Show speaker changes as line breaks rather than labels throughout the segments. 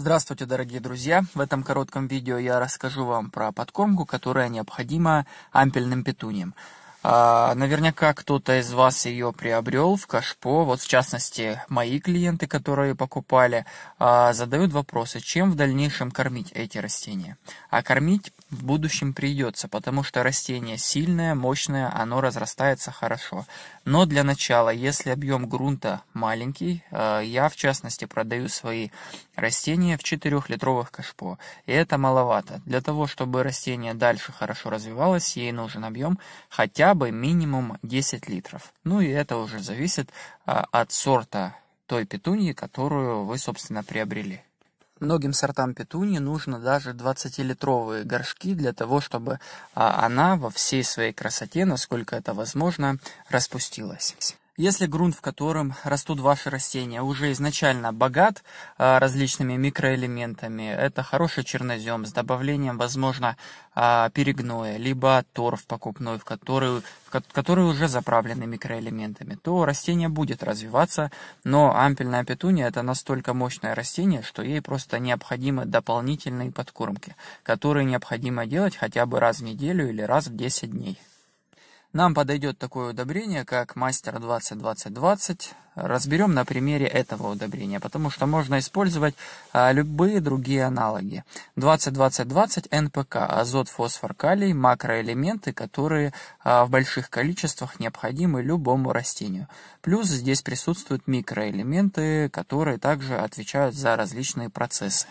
Здравствуйте, дорогие друзья! В этом коротком видео я расскажу вам про подкормку, которая необходима ампельным петуньям. А, наверняка кто-то из вас ее приобрел в Кашпо. Вот в частности, мои клиенты, которые покупали, а, задают вопросы, чем в дальнейшем кормить эти растения. А кормить в будущем придется, потому что растение сильное, мощное, оно разрастается хорошо. Но для начала, если объем грунта маленький, а, я в частности продаю свои растения в 4-литровых Кашпо. И это маловато. Для того, чтобы растение дальше хорошо развивалось, ей нужен объем хотя Молока бы минимум 10 литров. Ну и это уже зависит а, от сорта той петуньи, которую вы, собственно, приобрели. Многим сортам петуньи нужно даже 20-литровые горшки для того, чтобы а, она во всей своей красоте, насколько это возможно, распустилась. Если грунт, в котором растут ваши растения, уже изначально богат а, различными микроэлементами, это хороший чернозем с добавлением, возможно, а, перегноя, либо торф покупной, в который, в который уже заправлены микроэлементами, то растение будет развиваться, но ампельная петуния – это настолько мощное растение, что ей просто необходимы дополнительные подкормки, которые необходимо делать хотя бы раз в неделю или раз в 10 дней. Нам подойдет такое удобрение, как Мастер 20-20-20. Разберем на примере этого удобрения, потому что можно использовать а, любые другие аналоги. 20-20-20 НПК, азот, фосфор, калий, макроэлементы, которые а, в больших количествах необходимы любому растению. Плюс здесь присутствуют микроэлементы, которые также отвечают за различные процессы.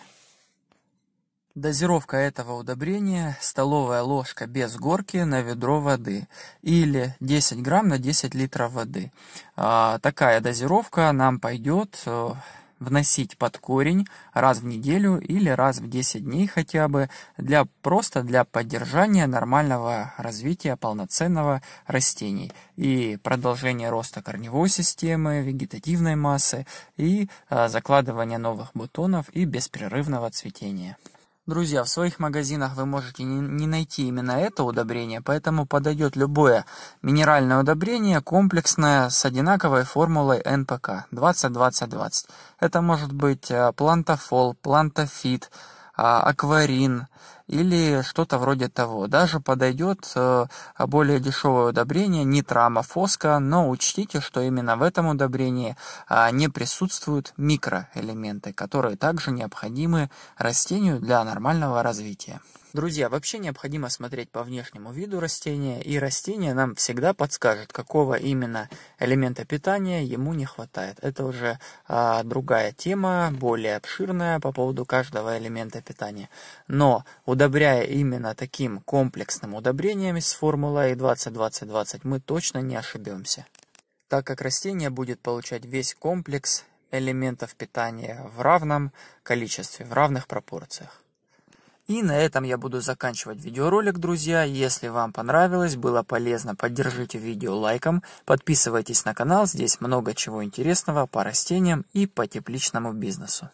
Дозировка этого удобрения – столовая ложка без горки на ведро воды или 10 грамм на 10 литров воды. А, такая дозировка нам пойдет э, вносить под корень раз в неделю или раз в 10 дней хотя бы, для, просто для поддержания нормального развития полноценного растений и продолжения роста корневой системы, вегетативной массы и э, закладывания новых бутонов и беспрерывного цветения. Друзья, в своих магазинах вы можете не найти именно это удобрение, поэтому подойдет любое минеральное удобрение, комплексное, с одинаковой формулой НПК 20-20-20. Это может быть э, плантофол, плантофит, а, акварин, или что-то вроде того. Даже подойдет э, более дешевое удобрение, нитрама фоска, но учтите, что именно в этом удобрении а, не присутствуют микроэлементы, которые также необходимы растению для нормального развития. Друзья, вообще необходимо смотреть по внешнему виду растения, и растение нам всегда подскажет, какого именно элемента питания ему не хватает. Это уже а, другая тема, более обширная по поводу каждого элемента питания. Но у удобряя именно таким комплексным удобрением из формулы 20 20 20 мы точно не ошибемся, так как растение будет получать весь комплекс элементов питания в равном количестве, в равных пропорциях. И на этом я буду заканчивать видеоролик, друзья. Если вам понравилось, было полезно, поддержите видео лайком, подписывайтесь на канал, здесь много чего интересного по растениям и по тепличному бизнесу.